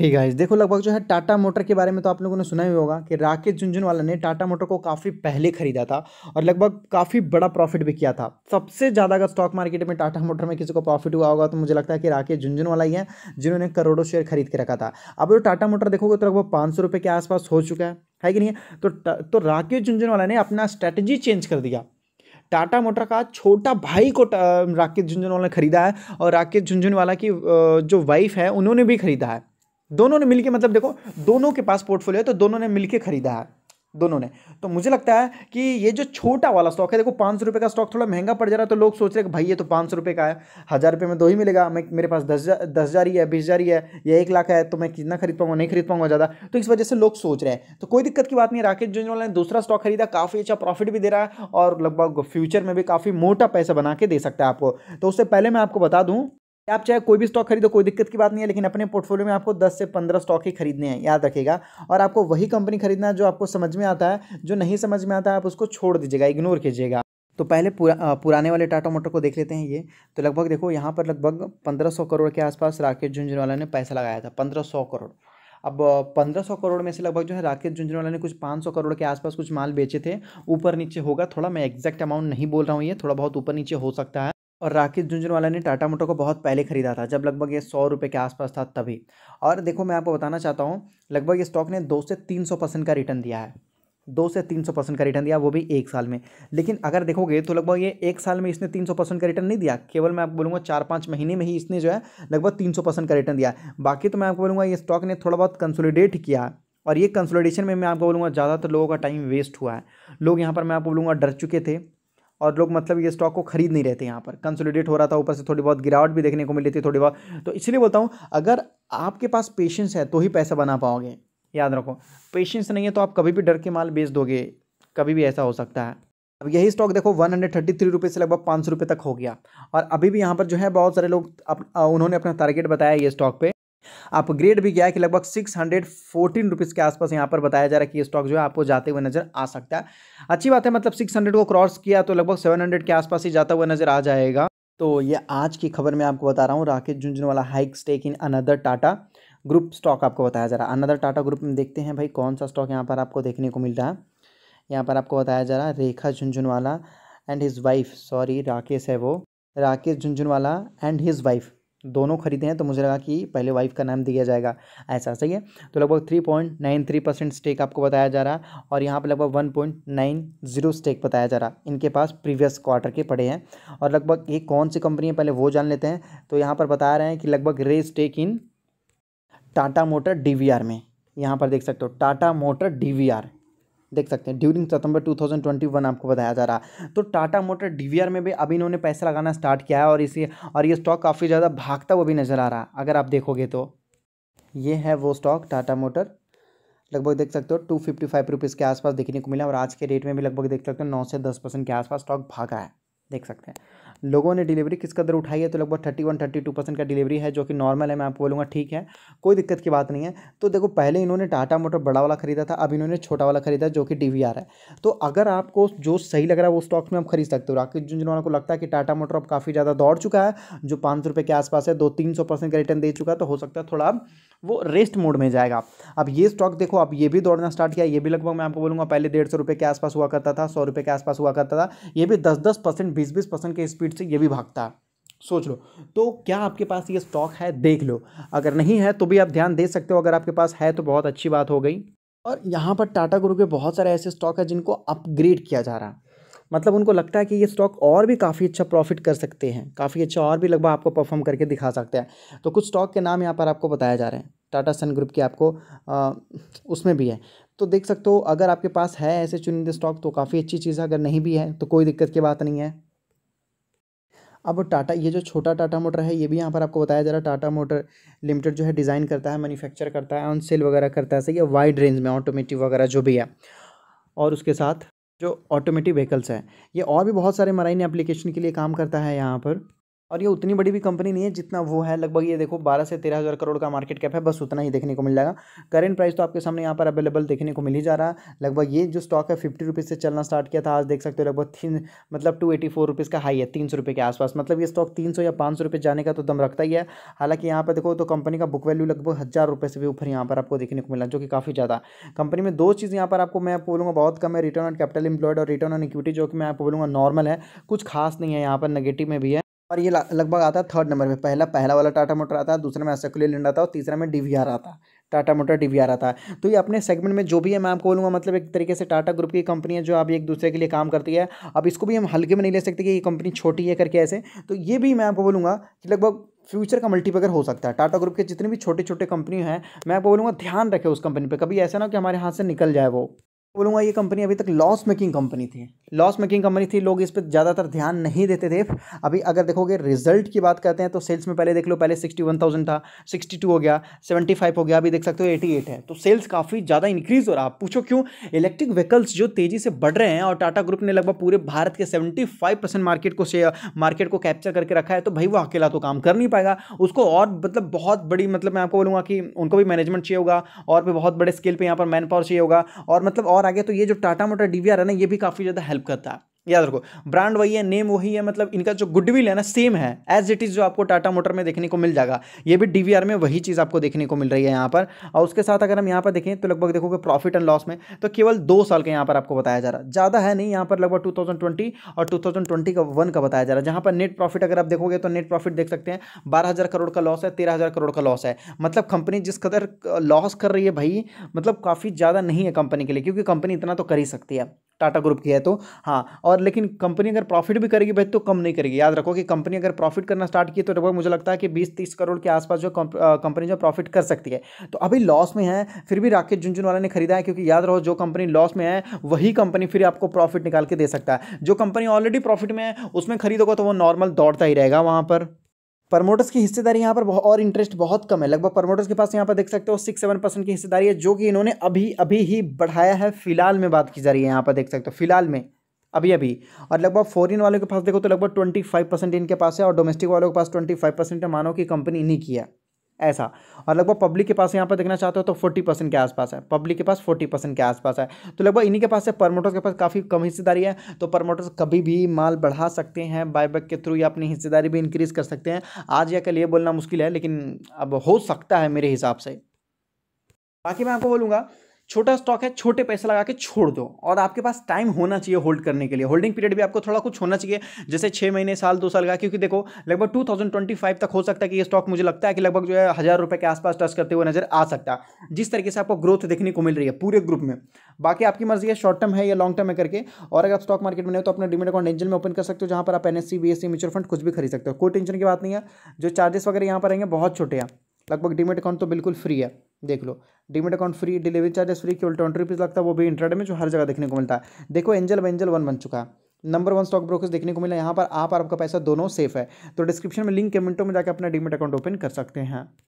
ही hey guys देखो लगभग जो है टाटा मोटर के बारे में तो आप लोगों ने सुना ही होगा कि राकेश झुंझुनवाला ने टाटा मोटर को काफ़ी पहले खरीदा था और लगभग काफ़ी बड़ा प्रॉफिट भी किया था सबसे ज़्यादा अगर स्टॉक मार्केट में टाटा मोटर में किसी को प्रॉफिट हुआ होगा तो मुझे लगता है कि राकेश झुंझुनवाला ही है जिन्होंने करोड़ों शेयर खरीद के रखा था अब जो टाटा मोटर देखोगे तो लगभग पाँच सौ के आसपास हो चुका है है कि नहीं तो तो राकेश झुंझुनवाला ने अपना स्ट्रैटेजी चेंज कर दिया टाटा मोटर का छोटा भाई को राकेश झुंझुनवाला ने खरीदा है और राकेश झुंझुनवाला की जो वाइफ है उन्होंने भी खरीदा है दोनों ने मिलके मतलब देखो दोनों के पास पोर्टफोलियो है तो दोनों ने मिलके खरीदा है दोनों ने तो मुझे लगता है कि ये जो छोटा वाला स्टॉक है देखो पाँच सौ रुपये का स्टॉक थोड़ा महंगा पड़ जा रहा है तो लोग सोच रहे कि भाई ये तो पाँच सौ रुपये का है हज़ार रुपये में दो ही मिलेगा मैं मेरे पास दस जा, दस हज़ार ही है बीस हज़ार ही है या एक लाख है तो मैं कितना खरीद पाऊंगा नहीं खरीद पाऊंगा ज़्यादा तो इस वजह से लोग सोच रहे हैं तो कोई दिक्कत की बात नहीं राकेश जुनवाला ने दूसरा स्टॉक खरीदा काफ़ी अच्छा प्रॉफिट भी दे रहा है और लगभग फ्यूचर में भी काफ़ी मोटा पैसा बना के दे सकता है आपको तो उससे पहले मैं आपको बता दूँ आप चाहे कोई भी स्टॉक खरीदो कोई दिक्कत की बात नहीं है लेकिन अपने पोर्टफोलियो में आपको 10 से 15 स्टॉक ही खरीदने हैं याद रखेगा और आपको वही कंपनी खरीदना है जो आपको समझ में आता है जो नहीं समझ में आता है आप उसको छोड़ दीजिएगा इग्नोर कीजिएगा तो पहले पुरा, पुराने वाले टाटा मोटर को देख लेते हैं ये तो लगभग देखो यहाँ पर लगभग पंद्रह करोड़ के आसपास राकेश झुंझुनवाला ने पैसा लगाया था पंद्रह करोड़ अब पंद्रह सौ करोड़ में से लगभग जो है राकेश झुंझुनवाला ने कुछ पाँच सौ करोड़ के आसपास कुछ माल बेचे थे ऊपर नीचे होगा थोड़ा मैं एग्जैक्ट अमाउंट नहीं बोल रहा हूँ ये थोड़ा बहुत ऊपर नीचे हो सकता है और राकेश झुंझुनवाला ने टाटा मोटर को बहुत पहले ख़रीदा था जब लगभग ये सौ रुपये के आसपास था तभी और देखो मैं आपको बताना चाहता हूँ लगभग ये स्टॉक ने दो से तीन सौ परसेंट का रिटर्न दिया है दो से तीन सौ परसेंट का रिटर्न दिया वो भी एक साल में लेकिन अगर देखोगे तो लगभग ये एक साल में इसने तीन सौ परसेंट का रिटर्न नहीं दिया केवल मैं आपको बोलूँगा चार पाँच महीने में ही इसने जो है लगभग तीन सौ परसेंट का रिटर्न दिया बाकी तो मैं आपको बोलूँगा ये स्टॉक ने थोड़ा बहुत कंसोलिडेट किया और ये कंसोलिडेशन में मैं आपको बोलूँगा ज़्यादातर लोगों का टाइम वेस्ट हुआ है लोग यहाँ पर मैं आपको बोलूँगा डर चुके थे और लोग मतलब ये स्टॉक को खरीद नहीं रहते यहाँ पर कंसोलिडेट हो रहा था ऊपर से थोड़ी बहुत गिरावट भी देखने को मिली थी थोड़ी बहुत तो इसलिए बोलता हूँ अगर आपके पास पेशेंस है तो ही पैसा बना पाओगे याद रखो पेशेंस नहीं है तो आप कभी भी डर के माल बेच दोगे कभी भी ऐसा हो सकता है अब यही स्टॉक देखो वन हंड्रेड थर्टी थ्री रुपये से लगभग पाँच सौ रुपये तक हो गया और अभी भी यहाँ पर जो है बहुत सारे लोग अप, उन्होंने अपना टारगेट बताया ये स्टॉक पे अपग्रेड ग्रेड भी किया है कि लगभग सिक्स हंड्रेड फोर्टीन रुपीज़ के आसपास यहाँ पर बताया जा रहा है कि स्टॉक जो है आपको जाते हुए नजर आ सकता है अच्छी बात है मतलब सिक्स हंड्रेड को क्रॉस किया तो लगभग सेवन हंड्रेड के आसपास ही जाता हुआ नजर आ जाएगा तो ये आज की खबर मैं आपको बता रहा हूँ Rakesh Jhunjhunwala hike stake in another Tata group stock आपको बताया जा रहा है अनदर टाटा ग्रुप में देखते हैं भाई कौन सा स्टॉक यहाँ पर आपको देखने को मिल रहा है यहाँ पर आपको बताया जा रहा है Rekha Jhunjhunwala and his wife sorry Rakesh है वो Rakesh Jhunjhunwala and his wife दोनों खरीदे हैं तो मुझे लगा कि पहले वाइफ का नाम दिया जाएगा ऐसा सही है तो लगभग three point nine three percent stake आपको बताया जा रहा और यहाँ पर लगभग one point nine zero stake बताया जा रहा इनके पास प्रीवियस क्वार्टर के पड़े हैं और लगभग ये कौन सी कंपनी है पहले वो जान लेते हैं तो यहाँ पर बता रहे हैं कि लगभग रे stake in Tata motor D में यहाँ पर देख सकते हो टाटा मोटर डी देख सकते हैं ड्यूरिंग सितंबर 2021 आपको बताया जा रहा है तो टाटा मोटर डीवीआर में भी अभी इन्होंने पैसा लगाना स्टार्ट किया है और इसी और ये स्टॉक काफ़ी ज़्यादा भागता हुआ भी नज़र आ रहा है अगर आप देखोगे तो ये है वो स्टॉक टाटा मोटर लगभग देख सकते हो टू फिफ्टी फाइव रुपीज़ के आसपास देखने को मिला और आज के रेट में भी लगभग देख सकते हो नौ से दस परसेंट के आसपास स्टॉक भागा है देख सकते हैं लोगों ने डिलीवरी किस कदर उठाई है तो लगभग thirty one thirty two percent का डिलीवरी है जो कि नॉर्मल है मैं आपको बोलूँगा ठीक है कोई दिक्कत की बात नहीं है तो देखो पहले इन्होंने टाटा मोटर बड़ा वाला खरीदा था अब इन्होंने छोटा वाला खरीदा जो कि डी है तो अगर आपको जो सही लग रहा है वो स्टॉक्स में आप खरीद सकते हो राकेश झुंझुनवाला को लगता है कि टाटा मोटर अब काफ़ी ज़्यादा दौड़ चुका है जो पाँच सौ के आसपास है दो तीन सौ परसेंट का रिटर्न दे चुका है तो हो सकता है थोड़ा वो रेस्ट मोड में जाएगा अब ये स्टॉक देखो अब ये भी दौड़ना स्टार्ट किया ये भी लगभग मैं आपको बोलूँगा पहले डेढ़ सौ के आसपास हुआ करता था सौ के आसपास हुआ करता था ये भी दस दस परसेंट बीस बीस परसेंट के स्पीड से ये भी भागता है सोच लो तो क्या आपके पास ये स्टॉक है देख लो अगर नहीं है तो भी आप ध्यान दे सकते हो अगर आपके पास है तो बहुत अच्छी बात हो गई और यहाँ पर टाटा ग्रुप के बहुत सारे ऐसे स्टॉक हैं जिनको अपग्रेड किया जा रहा है मतलब उनको लगता है कि ये स्टॉक और भी काफ़ी अच्छा प्रॉफिट कर सकते हैं काफ़ी अच्छा और भी लगभग आपको परफॉर्म करके दिखा सकते हैं तो कुछ स्टॉक के नाम यहाँ पर आपको बताया जा रहे हैं टाटा सन ग्रुप के आपको आ, उसमें भी है तो देख सकते हो अगर आपके पास है ऐसे चुनिंदा स्टॉक तो काफ़ी अच्छी चीज़ है अगर नहीं भी है तो कोई दिक्कत की बात नहीं है अब टाटा ये जो छोटा टाटा मोटर है ये भी यहाँ पर आपको बताया जा रहा है टाटा मोटर लिमिटेड जो है डिज़ाइन करता है मैन्युफैक्चर करता है ऑन सेल वगैरह करता है सही है वाइड रेंज में ऑटोमेटिव वगैरह जो भी है और उसके साथ जो ऑटोमेटिक व्हीकल्स हैं ये और भी बहुत सारे मराइन एप्लीकेशन के लिए काम करता है यहाँ पर और ये उतनी बड़ी भी कंपनी नहीं है जितना वो है लगभग ये देखो बारह से तेरह हज़ार करोड़ का मार्केट कैप है बस उतना ही देखने को मिल जाएगा करेंट प्राइस तो आपके सामने यहाँ पर अवेलेबल देखने को मिल ही जा रहा है लगभग ये जो स्टॉक है फिफ्टी रुपीज़ से चलना स्टार्ट किया था आज देख सकते हो लगभग तीन मतलब टू एटी फोर रुपीज़ का हाई है तीन सौ रुपये के आसपास मतलब ये स्टॉक तीन सौ या पाँच सौ रुपये जाने का तो दम रखता ही है हालांकि यहाँ पर देखो तो कंपनी का बुक वैल्यू लगभग हज़ार रुपये से भी ऊपर यहाँ पर आपको देखने को मिला जो कि काफ़ी ज़्यादा कंपनी में दो चीज़ यहाँ पर आपको मैं बोलूँगा बहुत कम है रिटर्न ऑन कैपिटल इंप्लॉयड और रिटर्न ऑन इक्विटी जो कि मैं आपको बोलूँगा नॉर्मल है कुछ खास नहीं है यहाँ पर नेगेटिव में भी है और ये लगभग आता है थर्ड नंबर में पहला पहला वाला टाटा मोटर आता है दूसरे में एसक्यूलिन आता है और तीसरा में डी आता है टाटा मोटर डी आता है तो ये अपने सेगमेंट में जो भी है मैं आपको बोलूँगा मतलब एक तरीके से टाटा ग्रुप की कंपनी है जो अभी एक दूसरे के लिए काम करती है अब इसको भी हम हल्के में नहीं ले सकते कि ये कंपनी छोटी है करके ऐसे तो ये भी मैं आपको बोलूँगा कि लगभग फ्यूचर का मल्टीपैकर हो सकता है टाटा ग्रुप के जितने भी छोटे छोटे कंपनी हैं मैं आपको बोलूँगा ध्यान रखें उस कंपनी पर कभी ऐसा ना कि हमारे हाथ से निकल जाए वो बोलूँगा ये कंपनी अभी तक लॉस मेकिंग कंपनी थी लॉस मेकिंग कंपनी थी लोग इस पर ज़्यादातर ध्यान नहीं देते थे अभी अगर देखोगे रिजल्ट की बात करते हैं तो सेल्स में पहले देख लो पहले सिक्सटी वन थाउजेंड था सिक्सटी टू हो गया सेवेंटी फाइव हो गया अभी देख सकते हो एटी एट है तो सेल्स काफ़ी ज़्यादा इंक्रीज़ हो रहा आप पूछो क्यों इलेक्ट्रिक व्हीकल्स जो तेज़ी से बढ़ रहे हैं और टाटा ग्रुप ने लगभग पूरे भारत के सेवेंटी फाइव परसेंट मार्केट को शेयर मार्केट को कैप्चर करके रखा है तो भाई वो अकेला तो काम कर नहीं पाएगा उसको और मतलब बहुत बड़ी मतलब मैं आपको बोलूँगा कि उनको भी मैनेजमेंट चाहिए होगा और भी बहुत बड़े स्केल पर यहाँ पर मैन पावर चाहिए होगा और मतलब और और आ गया तो ये जो टाटा मोटर डीवीआर है ना ये भी काफ़ी ज़्यादा हेल्प करता है याद रखो ब्रांड वही है नेम वही है मतलब इनका जो गुडविल है ना सेम है एज इट इज़ जो आपको टाटा मोटर में देखने को मिल जाएगा ये भी डी में वही चीज़ आपको देखने को मिल रही है यहाँ पर और उसके साथ अगर हम यहाँ पर देखें तो लगभग देखोगे प्रॉफिट एंड लॉस में तो केवल दो साल के यहाँ पर आपको बताया जा रहा है ज़्यादा है नहीं यहाँ पर लगभग टू और टू का वन का बताया जा रहा है जहाँ पर नेट प्रॉफिट अगर आप देखोगे तो नेट प्रॉफिट देख सकते हैं बारह करोड़ का लॉस है तेरह करोड़ का लॉस है मतलब कंपनी जिस कदर लॉस कर रही है भाई मतलब काफ़ी ज़्यादा नहीं है कंपनी के लिए क्योंकि कंपनी इतना तो कर ही सकती है टाटा ग्रुप की है तो हाँ और लेकिन कंपनी अगर प्रॉफिट भी करेगी भाई तो कम नहीं करेगी याद रखो कि कंपनी अगर प्रॉफिट करना स्टार्ट की तो लगभग मुझे लगता है कि बीस तीस करोड़ के आसपास जो कंपनी जो प्रॉफिट कर सकती है तो अभी लॉस में है फिर भी राकेश झुंझुनवाला ने खरीदा है क्योंकि याद रहो जो कंपनी लॉस में है वही कंपनी फिर आपको प्रॉफिट निकाल के दे सकता है जो कंपनी ऑलरेडी प्रॉफिट में है उसमें खरीदोगे तो वो नॉर्मल दौड़ता ही रहेगा वहाँ पर प्रमोटर्स की हिस्सेदारी यहाँ पर और इंटरेस्ट बहुत कम है लगभग प्रमोटर्स के पास यहाँ पर देख सकते हो सिक्स सेवन परसेंट की हिस्सेदारी है जो कि इन्होंने अभी अभी ही बढ़ाया है फिलहाल में बात की जा रही है यहाँ पर देख सकते हो फिलहाल में अभी अभी और लगभग फॉरेन वालों के पास देखो तो लगभग ट्वेंटी फाइव परसेंट इनके पास है और डोमेस्टिक वालों के पास ट्वेंटी फाइव परसेंट है मानो कि कंपनी नहीं किया ऐसा और लगभग पब्लिक के पास यहाँ पर देखना चाहते हो तो फोर्टी परसेंट के आसपास है पब्लिक के पास फोर्टी परसेंट के आसपास है तो लगभग इन्हीं के पास से प्रमोटर्स के पास काफ़ी कम हिस्सेदारी है तो परमोटर्स कभी भी माल बढ़ा सकते हैं बायबैक के थ्रू या अपनी हिस्सेदारी भी इंक्रीज़ कर सकते हैं आज या कल ये बोलना मुश्किल है लेकिन अब हो सकता है मेरे हिसाब से बाकी मैं आपको बोलूँगा छोटा स्टॉक है छोटे पैसे लगा के छोड़ दो और आपके पास टाइम होना चाहिए होल्ड करने के लिए होल्डिंग पीरियड भी आपको थोड़ा कुछ होना चाहिए जैसे छः महीने साल दो साल का क्योंकि देखो लगभग 2025 तक हो सकता है कि ये स्टॉक मुझे लगता है कि लगभग जो है हज़ार रुपये के आसपास टच करते हुए नजर आ सकता है जिस तरीके से आपको ग्रोथ देखने को मिल रही है पूरे ग्रुप में बाकी आपकी मर्जी है शॉर्ट टर्म है या लॉन्ग टर्म है करके और अगर आप स्टॉक मार्केट में नहीं तो अपना डिमेट अकाउंट एंजल में ओपन कर सकते हो जहाँ पर आप N S C mutual fund कुछ भी खरीद सकते हो कोई टेंशन की बात नहीं है जो चार्जेस वगैरह यहाँ पर रहेंगे बहुत छोटे हैं लगभग डिमेट अकाउंट तो बिल्कुल फ्री है देख लो demat account free delivery charges free केवल ट्वेंटी रुपीज़ लगता है वो भी इंटरनेट में जो हर जगह देखने को मिलता है देखो एंजल वेंजल वन बन चुका है नंबर वन स्टॉक ब्रोकर्स देखने को मिला यहाँ पर आप और आपका पैसा दोनों सेफ है तो डिस्क्रिप्शन में लिंक कमेंटों में जाकर अपना डिमेट अकाउंट ओपन कर सकते हैं